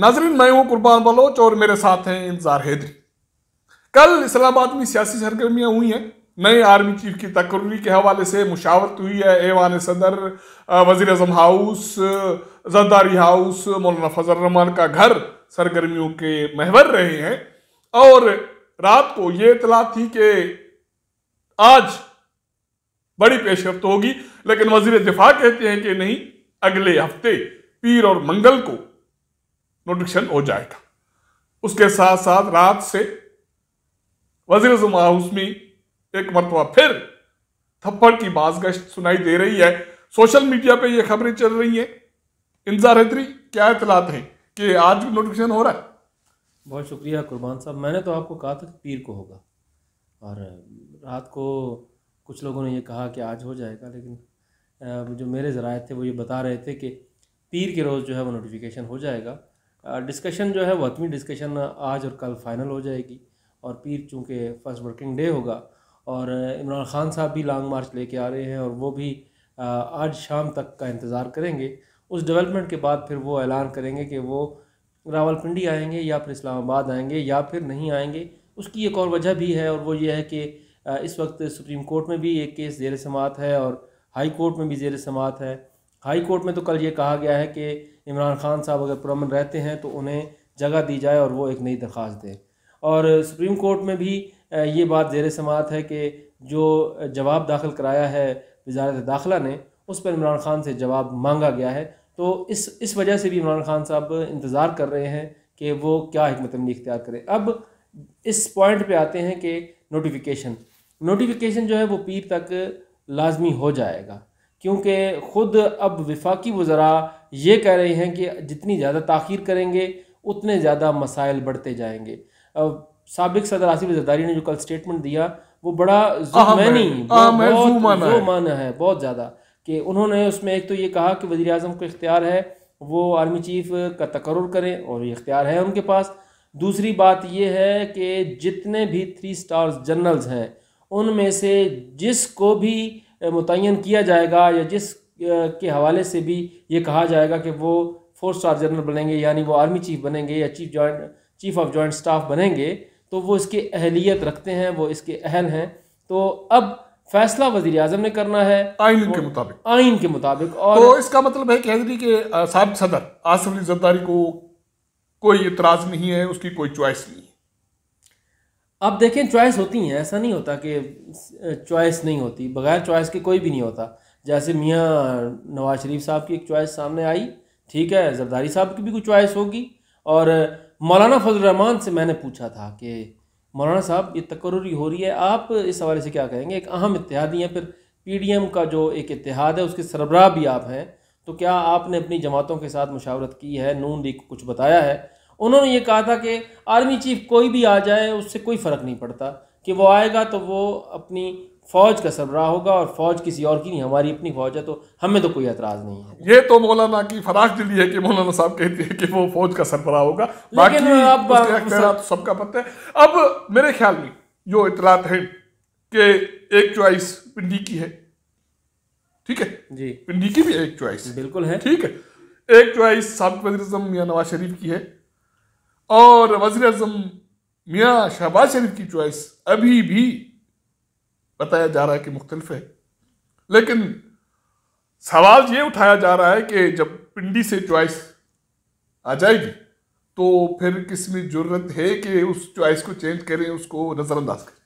नाजरीन मैं हूं कुर्बान बलोच और मेरे साथ हैं इंतजार हैदरी कल इस्लामाबाद में सियासी सरगर्मियां हुई हैं नए आर्मी चीफ की तकर्री के हवाले से मुशावरत हुई है एवान सदर वजीर अजम हाउस जरदारी हाउस मौलाना फजल रहमान का घर सरगर्मियों के महवर रहे हैं और रात को ये इतला थी कि आज बड़ी पेशरफ होगी लेकिन वजीर दिफा कहते हैं कि नहीं अगले हफ्ते पीर और मंगल को नोटिफिकेशन हो जाएगा उसके साथ साथ रात से वजीर हाउस में एक मरतबा फिर थप्पड़ की गश्त सुनाई दे रही है सोशल मीडिया पे ये खबरें चल रही हैं इंजार हैदरी क्या इतलात हैं कि आज भी नोटिफिकेशन हो रहा है बहुत शुक्रिया कुर्बान साहब मैंने तो आपको कहा था कि पीर को होगा और रात को कुछ लोगों ने ये कहा कि आज हो जाएगा लेकिन जो मेरे ज़राए थे वो ये बता रहे थे कि पीर के रोज़ जो है वो नोटिफिकेशन हो जाएगा डिस्कशन जो है वो हतमी डिस्कशन आज और कल फाइनल हो जाएगी और पीर चूँकि फर्स्ट वर्किंग डे होगा और इमरान खान साहब भी लॉन्ग मार्च लेके आ रहे हैं और वो भी आज शाम तक का इंतज़ार करेंगे उस डेवलपमेंट के बाद फिर वो ऐलान करेंगे कि वो रावलपिंडी आएंगे या फिर इस्लामाबाद आएंगे या फिर नहीं आएंगे उसकी एक और वजह भी है और वो ये है कि इस वक्त सुप्रीम कोर्ट में भी एक केस जेर समात है और हाई कोर्ट में भी जेर समात है हाई कोर्ट में तो कल ये कहा गया है कि इमरान खान साहब अगर पुरमन रहते हैं तो उन्हें जगह दी जाए और वो एक नई दरख्वास्त दें और सुप्रीम कोर्ट में भी ये बात जेर समात है कि जो जवाब दाखिल कराया है वजारत दाखिला ने उस पर इमरान खान से जवाब मांगा गया है तो इस इस वजह से भी इमरान खान साहब इंतज़ार कर रहे हैं कि वो क्या हमत अमली इख्तियार करें अब इस पॉइंट पे आते हैं कि नोटिफिकेशन नोटिफिकेशन जो है वो पीर तक लाजमी हो जाएगा क्योंकि ख़ुद अब विफाकी वज़रा ये कह रहे हैं कि जितनी ज़्यादा तखिर करेंगे उतने ज़्यादा मसाइल बढ़ते जाएंगे सबक सदर आसिफ जरदारी ने जो कल स्टेटमेंट दिया वो बड़ा जुमानी है बहुत ज़्यादा कि उन्होंने उसमें एक तो ये कहा कि वज़ी अजम को इख्तियार है वो आर्मी चीफ़ का तकर करें और ये इख्तियार है उनके पास दूसरी बात यह है कि जितने भी थ्री स्टार जनरल्स हैं उनमें से जिसको भी मुतन किया जाएगा या जिस के हवाले से भी ये कहा जाएगा कि वो फोर स्टार जनरल बनेंगे यानी वो आर्मी चीफ बनेंगे या chief joint chief of joint staff बनेंगे तो वो इसके अहलियत रखते हैं वो इसके अहल हैं तो अब फैसला वजीर अजम ने करना है आइन के मुताबिक आइन के मुताबिक और तो इसका मतलब है कि के साहब सदर आसफ अली जरदारी को कोई इतराज़ नहीं है उसकी कोई चॉइस नहीं है अब देखें चॉइस होती हैं ऐसा नहीं होता कि चॉइस नहीं होती बगैर चॉइस के कोई भी नहीं होता जैसे मियाँ नवाज शरीफ साहब की एक चॉइस सामने आई ठीक है जरदारी साहब की भी कोई चॉइस होगी और मौलाना फजल रहमान से मैंने पूछा था कि मौलाना साहब ये तकर्री हो रही है आप इस हवाले से क्या कहेंगे एक अहम इतिहादी हैं फिर एम का जो एक इतिहाद है उसके सरबराह भी आप हैं तो क्या आपने अपनी जमातों के साथ मुशावरत की है नून लीग को कुछ बताया है उन्होंने ये कहा था कि आर्मी चीफ कोई भी आ जाए उससे कोई फ़र्क नहीं पड़ता कि वो आएगा तो वो अपनी फौज का सरबराह होगा और फौज किसी और की नहीं हमारी अपनी फौज है तो हमें तो कोई एतराज़ नहीं है ये तो मौलाना की फराश दिली है कि मौलाना साहब कहते हैं कि वो फौज का सरबराह होगा लेकिन अब सबका पता है अब मेरे ख्याल में जो इतलात है कि एक चॉइस पिंडी की है ठीक है जी पिंडी की भी एक चॉइस बिल्कुल है ठीक है एक चॉइस सबक वजीरम या नवाज शरीफ की है और वजी अजम मियाँ शहबाज शरीफ की चॉइस अभी भी बताया जा रहा है कि मुख्तलफ है लेकिन सवाल ये उठाया जा रहा है कि जब पिंडी से चॉइस आ जाएगी तो फिर किस में जरूरत है कि उस चॉइस को चेंज करें उसको नज़रअंदाज करें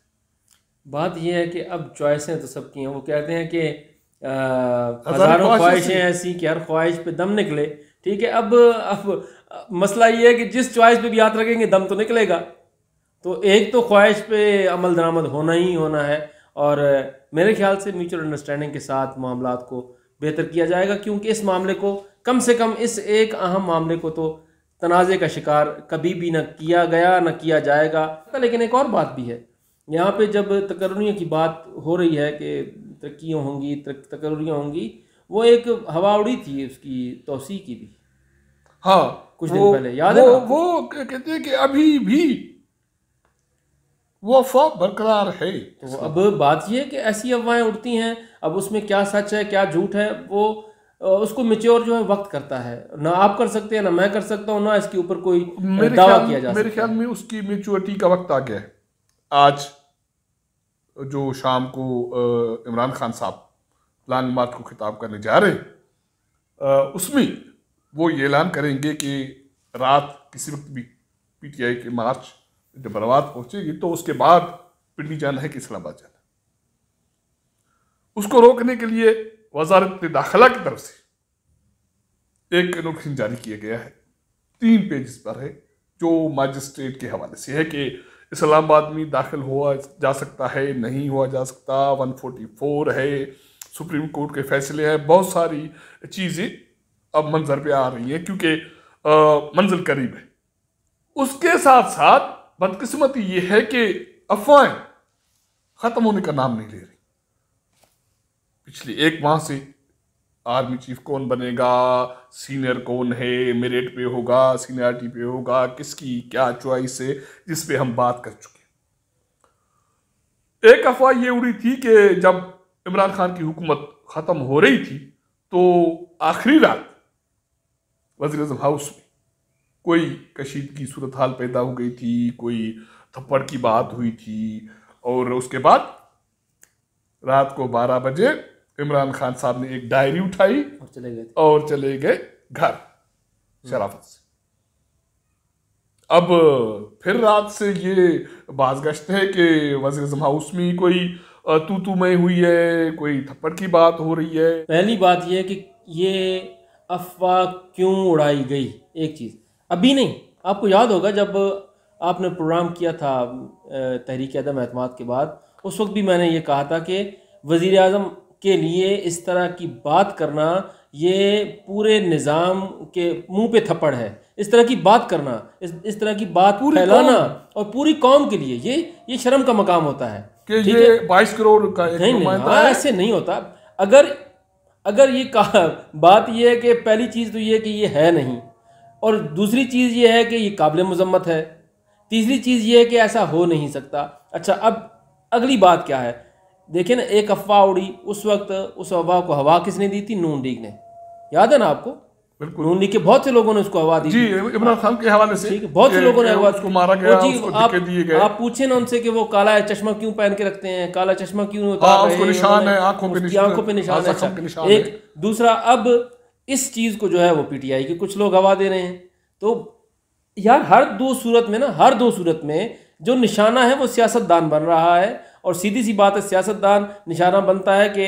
बात यह है कि अब चॉइसें तो सबकी हैं वो कहते हैं कि हज़ारों ख्वाहिशें ऐसी कि हर ख्वाहिश पे दम निकले ठीक है अब अब मसला ये है कि जिस च्वाइस पे भी याद रखेंगे दम तो निकलेगा तो एक तो ख्वाहिश पे अमल दरामद होना ही होना है और मेरे ख्याल से म्यूचुअल अंडरस्टैंडिंग के साथ मामला को बेहतर किया जाएगा क्योंकि इस मामले को कम से कम इस एक अहम मामले को तो तनाज़े का शिकार कभी भी ना किया गया ना किया जाएगा लेकिन एक और बात भी है यहाँ पे जब तकरियों की बात हो रही है कि तरक्कियाँ होंगी तकरियाँ होंगी वो एक हवा उड़ी थी उसकी तोसी की भी हाँ कुछ दिन पहले याद वो, है वो कहते हैं कि अभी भी वो अफवाह बरकरार है तो अब बात यह है कि ऐसी अफवाहें उड़ती हैं अब उसमें क्या सच है क्या झूठ है वो उसको मेच्योर जो है वक्त करता है ना आप कर सकते हैं ना मैं कर सकता हूँ ना इसके ऊपर कोई दावा किया जा मेरे ख्याल में उसकी मेच्योरिटी का वक्त आ गया है आज जो शाम को इमरान खान साहब लालमात को खिताब करने जा रहे हैं उसमें वो ये ऐलान करेंगे कि रात किसी वक्त भी पी टी आई मार्च जब बर्बाद पहुंचेगी तो उसके बाद पिंडी जाना है कि इस्लामाबाद जाना उसको रोकने के लिए वजारत दाखिला की तरफ से एक नोटिस जारी किया गया है तीन पेजेस पर है जो मजिस्ट्रेट के हवाले से है कि इस्लामाबाद में दाखिल हुआ जा सकता है नहीं हुआ जा सकता 144 है सुप्रीम कोर्ट के फैसले हैं बहुत सारी चीज़ें अब मंजर पे आ रही है क्योंकि मंजिल करीब है उसके साथ साथ बदकिस्मती ये है कि अफवाहें ख़त्म होने का नाम नहीं ले रही पिछले एक माह से आर्मी चीफ कौन बनेगा सीनियर कौन है मेरिट पे होगा सीनियरिटी पे होगा किसकी क्या चॉइस है जिस पे हम बात कर चुके एक अफवाह ये उड़ी थी कि जब इमरान खान की हुकूमत ख़त्म हो रही थी तो आखिरी रात वजी अजम हाउस में कोई कशीद की सूरत हाल पैदा हो गई थी कोई थप्पड़ की बात हुई थी और उसके बाद रात को 12 बजे इमरान खान साहब ने एक डायरी उठाई और चले गए और चले गए घर शराफत से अब फिर रात से ये बाजगश्त है कि वजी अजम हाउस में कोई तू तू में हुई है कोई थप्पड़ की बात हो रही है पहली बात यह कि ये अफवाह क्यों उड़ाई गई एक चीज़ अभी नहीं आपको याद होगा जब आपने प्रोग्राम किया था तहरीक अदम अहतमाद के बाद उस वक्त भी मैंने ये कहा था कि वज़ी अजम के लिए इस तरह की बात करना ये पूरे निज़ाम के मुंह पे थप्पड़ है इस तरह की बात करना इस इस तरह की बात फैलाना और पूरी कौम के लिए ये ये शर्म का मकाम होता है कि ये बाईस करोड़ का एक नहीं नहीं हाँ, ऐसे नहीं होता अगर अगर ये कहा बात ये है कि पहली चीज़ तो ये कि ये है नहीं और दूसरी चीज़ ये है कि ये काबिल मजम्मत है तीसरी चीज़ ये है कि ऐसा हो नहीं सकता अच्छा अब अगली बात क्या है देखिए ना एक अफवाह उड़ी उस वक्त उस अफवाह को हवा किसने दी थी नून लीग ने याद है ना आपको बिल्कुल नून के बहुत से लोगों ने उसको अगवा दी जी इमरान खान के हवाले से बहुत से लोगों ने अगवा उसको मारा गया जी, उसको आप, दिए गए आप पूछे ना उनसे कि वो काला है चश्मा क्यों पहन के रखते हैं काला चश्मा क्यों होता है हाँ, उसको निशान है आंखों पे निशान आंखों पे निशान हाँ, है अच्छा। एक दूसरा अब इस चीज को जो है वो पीटीआई के कुछ लोग हवा दे रहे हैं तो यार हर दो सूरत में ना हर दो सूरत में जो निशाना है वो सियासतदान बन रहा है और सीधी सी बात है सियासतदान निशाना बनता है कि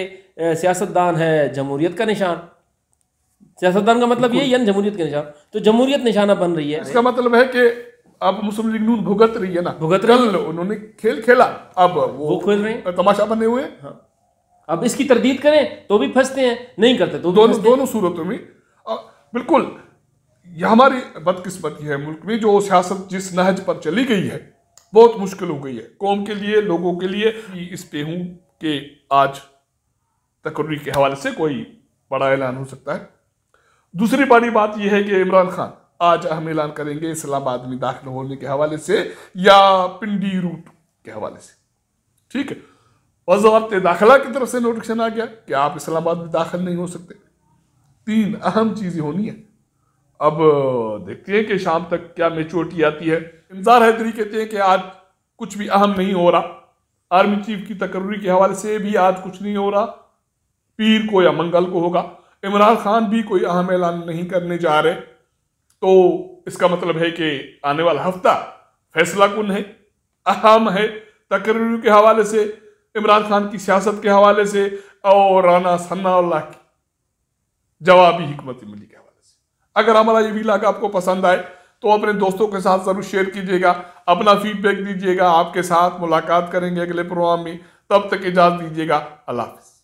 सियासतदान है जमहूरियत का निशान सियासतदान का मतलब ये यन जमहूरियत के निशान तो जमहूरियत निशाना बन रही है इसका मतलब है कि अब मुस्लिम लीग नून भुगत रही है ना भुगत कल उन्होंने खेल खेला अब वो, वो खेल रहे हैं तमाशा बने हुए हाँ। अब इसकी तरदीद करें तो भी फंसते हैं नहीं करते तो दोनों दोनों सूरतों में बिल्कुल यह हमारी बदकिस्मती है मुल्क में जो सियासत जिस नहज पर चली गई है बहुत मुश्किल हो गई है कौम के लिए लोगों के लिए इस पे हूँ कि आज तकर्री के हवाले से कोई बड़ा ऐलान हो सकता है दूसरी बड़ी बात यह है कि इमरान खान आज हम ऐलान करेंगे इस्लामाबाद में दाखिल होने के हवाले से या पिंडी रूट के हवाले से ठीक है वजारत दाखिला की तरफ से नोटिफिकेशन आ गया कि आप इस्लामाबाद में दाखिल नहीं हो सकते तीन अहम चीज़ें होनी है अब देखते हैं कि शाम तक क्या मेचोरिटी आती है इमजार हैदरी कहते हैं कि आज कुछ भी अहम नहीं हो रहा आर्मी चीफ की तकर्री के हवाले से भी आज कुछ नहीं हो रहा पीर को या मंगल को होगा इमरान खान भी कोई अहम ऐलान नहीं करने जा रहे तो इसका मतलब है कि आने वाला हफ्ता फैसला कन है अहम है तकर के हवाले से इमरान खान की सियासत के हवाले से और राना सन्ना की जवाबी हमत मिली के हवाले से अगर हमारा ये व्लाग आपको पसंद आए तो अपने दोस्तों के साथ ज़रूर शेयर कीजिएगा अपना फीडबैक दीजिएगा आपके साथ मुलाकात करेंगे अगले प्रोग्राम में तब तक इजाज़त दीजिएगा अल्लाह हाफिज़